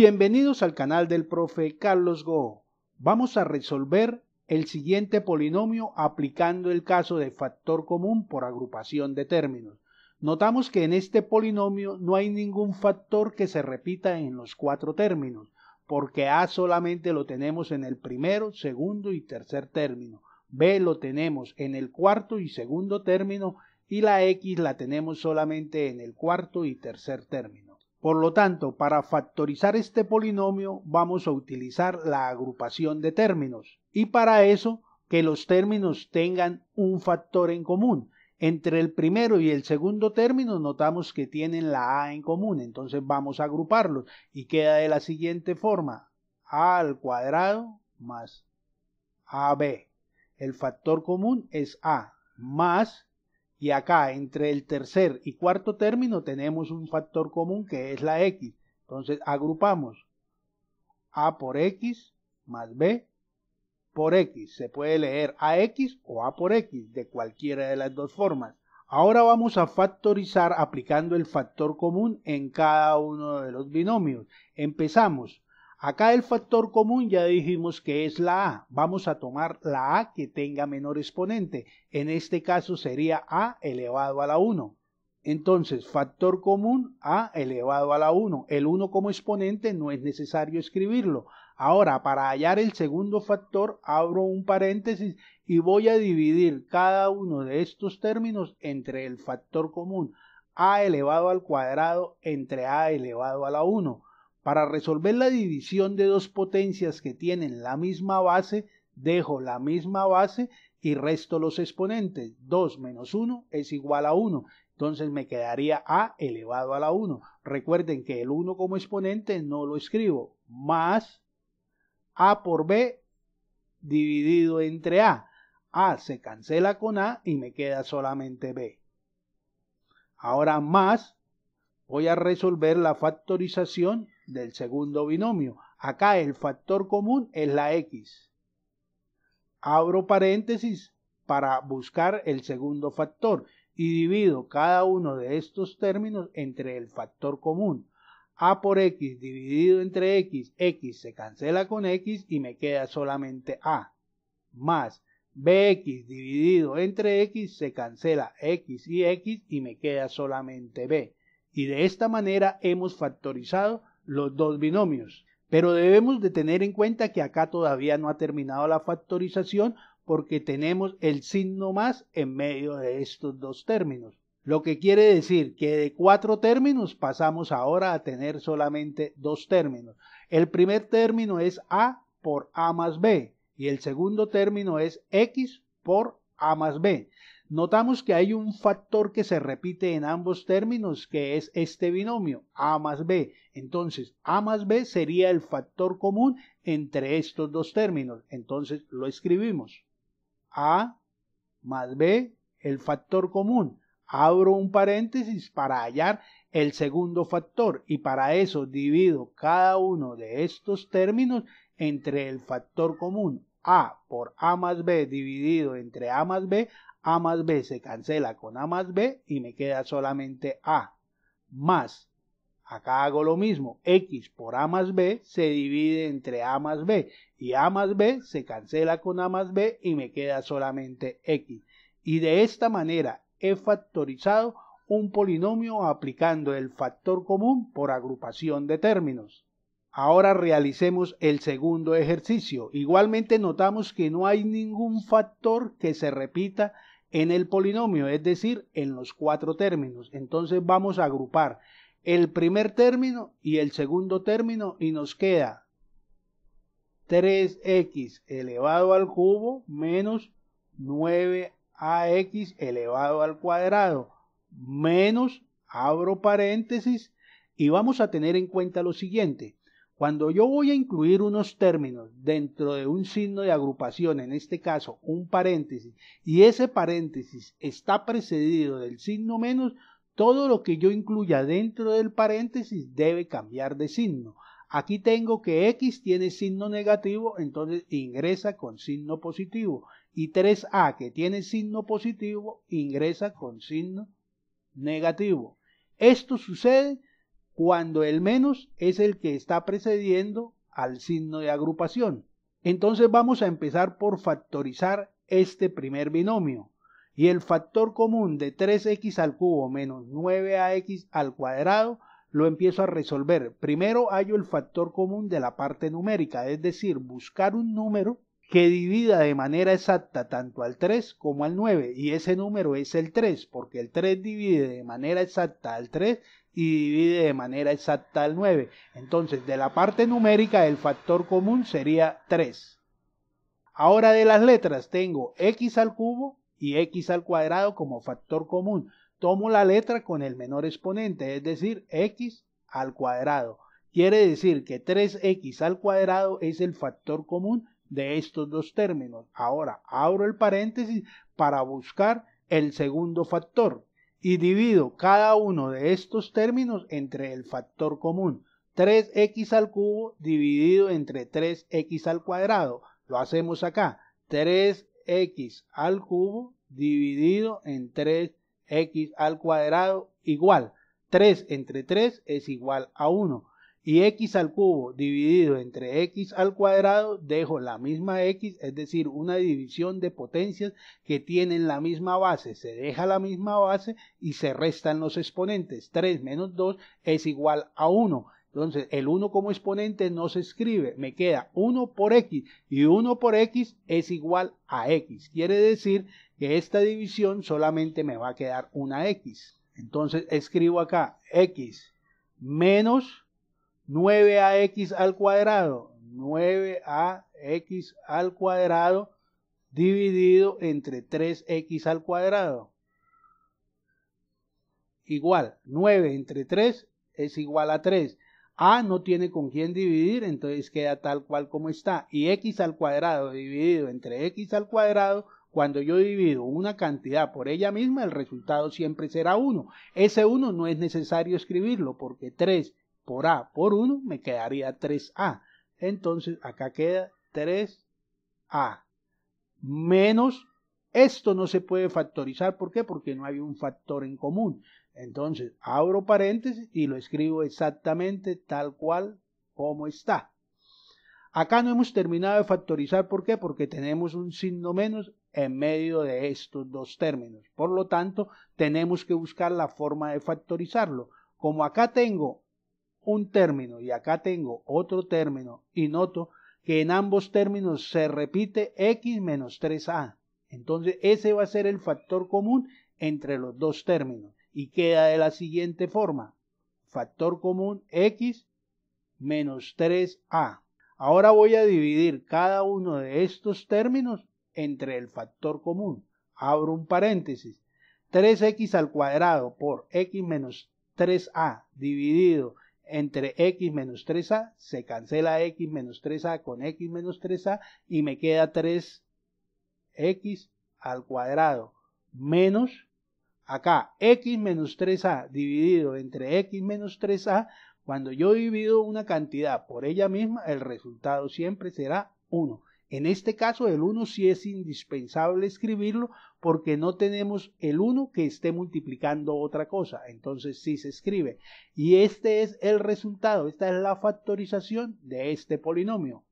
Bienvenidos al canal del profe Carlos Go. Vamos a resolver el siguiente polinomio aplicando el caso de factor común por agrupación de términos. Notamos que en este polinomio no hay ningún factor que se repita en los cuatro términos, porque A solamente lo tenemos en el primero, segundo y tercer término, B lo tenemos en el cuarto y segundo término y la X la tenemos solamente en el cuarto y tercer término. Por lo tanto, para factorizar este polinomio vamos a utilizar la agrupación de términos y para eso que los términos tengan un factor en común. Entre el primero y el segundo término notamos que tienen la a en común, entonces vamos a agruparlos y queda de la siguiente forma a al cuadrado más ab. El factor común es a más y acá, entre el tercer y cuarto término, tenemos un factor común que es la x. Entonces, agrupamos a por x más b por x. Se puede leer a x o a por x, de cualquiera de las dos formas. Ahora vamos a factorizar aplicando el factor común en cada uno de los binomios. Empezamos Acá el factor común ya dijimos que es la A. Vamos a tomar la A que tenga menor exponente. En este caso sería A elevado a la 1. Entonces, factor común A elevado a la 1. El 1 como exponente no es necesario escribirlo. Ahora, para hallar el segundo factor, abro un paréntesis y voy a dividir cada uno de estos términos entre el factor común A elevado al cuadrado entre A elevado a la 1 para resolver la división de dos potencias que tienen la misma base, dejo la misma base y resto los exponentes. 2 menos 1 es igual a 1. Entonces me quedaría a elevado a la 1. Recuerden que el 1 como exponente no lo escribo. Más a por b dividido entre a. a se cancela con a y me queda solamente b. Ahora más voy a resolver la factorización del segundo binomio. Acá el factor común es la x. Abro paréntesis para buscar el segundo factor y divido cada uno de estos términos entre el factor común. A por x dividido entre x, x se cancela con x y me queda solamente a. Más bx dividido entre x se cancela x y x y me queda solamente b. Y de esta manera hemos factorizado los dos binomios. Pero debemos de tener en cuenta que acá todavía no ha terminado la factorización porque tenemos el signo más en medio de estos dos términos. Lo que quiere decir que de cuatro términos pasamos ahora a tener solamente dos términos. El primer término es A por A más B y el segundo término es X por A más B. Notamos que hay un factor que se repite en ambos términos, que es este binomio, A más B. Entonces, A más B sería el factor común entre estos dos términos. Entonces, lo escribimos. A más B, el factor común. Abro un paréntesis para hallar el segundo factor y para eso divido cada uno de estos términos entre el factor común a por A más B dividido entre A más B, A más B se cancela con A más B y me queda solamente A más. Acá hago lo mismo, X por A más B se divide entre A más B y A más B se cancela con A más B y me queda solamente X. Y de esta manera he factorizado un polinomio aplicando el factor común por agrupación de términos. Ahora realicemos el segundo ejercicio. Igualmente notamos que no hay ningún factor que se repita en el polinomio, es decir, en los cuatro términos. Entonces vamos a agrupar el primer término y el segundo término y nos queda 3x elevado al cubo menos 9ax elevado al cuadrado menos, abro paréntesis, y vamos a tener en cuenta lo siguiente. Cuando yo voy a incluir unos términos dentro de un signo de agrupación, en este caso un paréntesis, y ese paréntesis está precedido del signo menos, todo lo que yo incluya dentro del paréntesis debe cambiar de signo. Aquí tengo que X tiene signo negativo, entonces ingresa con signo positivo. Y 3A que tiene signo positivo, ingresa con signo negativo. Esto sucede cuando el menos es el que está precediendo al signo de agrupación. Entonces vamos a empezar por factorizar este primer binomio y el factor común de 3x al cubo menos 9ax al cuadrado lo empiezo a resolver. Primero hallo el factor común de la parte numérica, es decir, buscar un número que divida de manera exacta tanto al 3 como al 9 y ese número es el 3 porque el 3 divide de manera exacta al 3 y divide de manera exacta al 9. Entonces, de la parte numérica, el factor común sería 3. Ahora de las letras tengo x al cubo y x al cuadrado como factor común. Tomo la letra con el menor exponente, es decir, x al cuadrado. Quiere decir que 3x al cuadrado es el factor común de estos dos términos. Ahora abro el paréntesis para buscar el segundo factor y divido cada uno de estos términos entre el factor común. 3x al cubo dividido entre 3x al cuadrado. Lo hacemos acá. 3x al cubo dividido en 3x al cuadrado igual. 3 entre 3 es igual a 1 y x al cubo dividido entre x al cuadrado dejo la misma x, es decir, una división de potencias que tienen la misma base, se deja la misma base y se restan los exponentes. 3 menos 2 es igual a 1. Entonces, el 1 como exponente no se escribe, me queda 1 por x y 1 por x es igual a x. Quiere decir que esta división solamente me va a quedar una x. Entonces, escribo acá x menos 9ax al cuadrado, 9ax al cuadrado dividido entre 3x al cuadrado. Igual, 9 entre 3 es igual a 3. A no tiene con quién dividir, entonces queda tal cual como está. Y x al cuadrado dividido entre x al cuadrado, cuando yo divido una cantidad por ella misma, el resultado siempre será 1. Ese 1 no es necesario escribirlo porque 3 por A por 1 me quedaría 3A. Entonces acá queda 3A menos esto no se puede factorizar. ¿Por qué? Porque no hay un factor en común. Entonces abro paréntesis y lo escribo exactamente tal cual como está. Acá no hemos terminado de factorizar. ¿Por qué? Porque tenemos un signo menos en medio de estos dos términos. Por lo tanto, tenemos que buscar la forma de factorizarlo. Como acá tengo un término y acá tengo otro término y noto que en ambos términos se repite x menos 3a. Entonces ese va a ser el factor común entre los dos términos y queda de la siguiente forma. Factor común x menos 3a. Ahora voy a dividir cada uno de estos términos entre el factor común. Abro un paréntesis. 3x al cuadrado por x menos 3a dividido entre x menos 3a, se cancela x menos 3a con x menos 3a y me queda 3x al cuadrado menos acá x menos 3a dividido entre x menos 3a, cuando yo divido una cantidad por ella misma, el resultado siempre será 1. En este caso el 1 sí es indispensable escribirlo porque no tenemos el 1 que esté multiplicando otra cosa, entonces sí se escribe. Y este es el resultado, esta es la factorización de este polinomio.